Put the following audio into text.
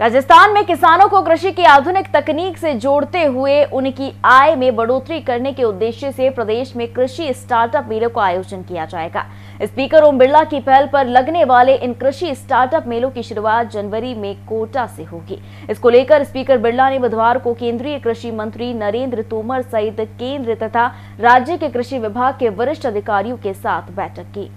राजस्थान में किसानों को कृषि की आधुनिक तकनीक से जोड़ते हुए उनकी आय में बढ़ोतरी करने के उद्देश्य से प्रदेश में कृषि स्टार्टअप मेलों का आयोजन किया जाएगा स्पीकर ओम बिरला की पहल पर लगने वाले इन कृषि स्टार्टअप मेलों की शुरुआत जनवरी में कोटा से होगी इसको लेकर स्पीकर बिरला ने बुधवार को केंद्रीय कृषि मंत्री नरेंद्र तोमर सहित केंद्र तथा राज्य के कृषि विभाग के वरिष्ठ अधिकारियों के साथ बैठक की